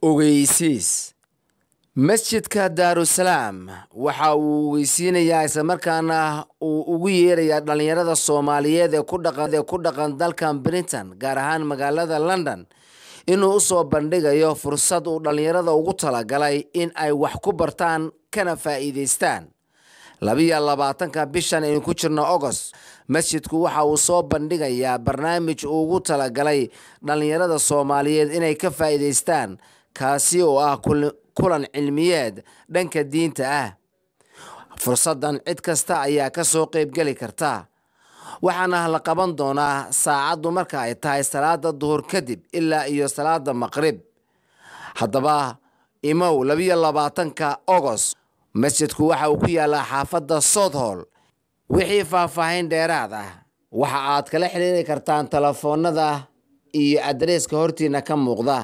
ogeysiis masjidka daarusalaam waxa uu ogeysiinayaa islamarkaana uu ugu yeerayaa dhallinyarada soomaaliyeed ee ku dhaqan dalkan brinton gaar ahaan magaalada london inuu usoo bandhigayo fursad uu dhallinyarada ugu talagalay in ay wax ku bartaan kana faa'iidaystaan labiyo labaatanka bishan aynu ku jirno ogost masjidku waxa uu soo bandhigayaa barnaamij uu ugu talagalay dhallinyarada soomaaliyeed inay ka faa'iidaystaan kaasi oo ah kulan cilmiyeed dhanka diinta ah fursaddan cid kasta ayaa ka soo qaybgeli karta waxaana la qaban doonaa saacaddu marka ay tahay salaadda duhur kadib ilaa iyo salaada maqrib haddaba imow labiyo labaatanka ogos masjidku waxa uu ku yaallaa xaafadda southol wixii faahfaahin dheeraad ah waxa aad kala xidhiiri kartaan telefoonnada iyo adreeska hortiinna ka muuqda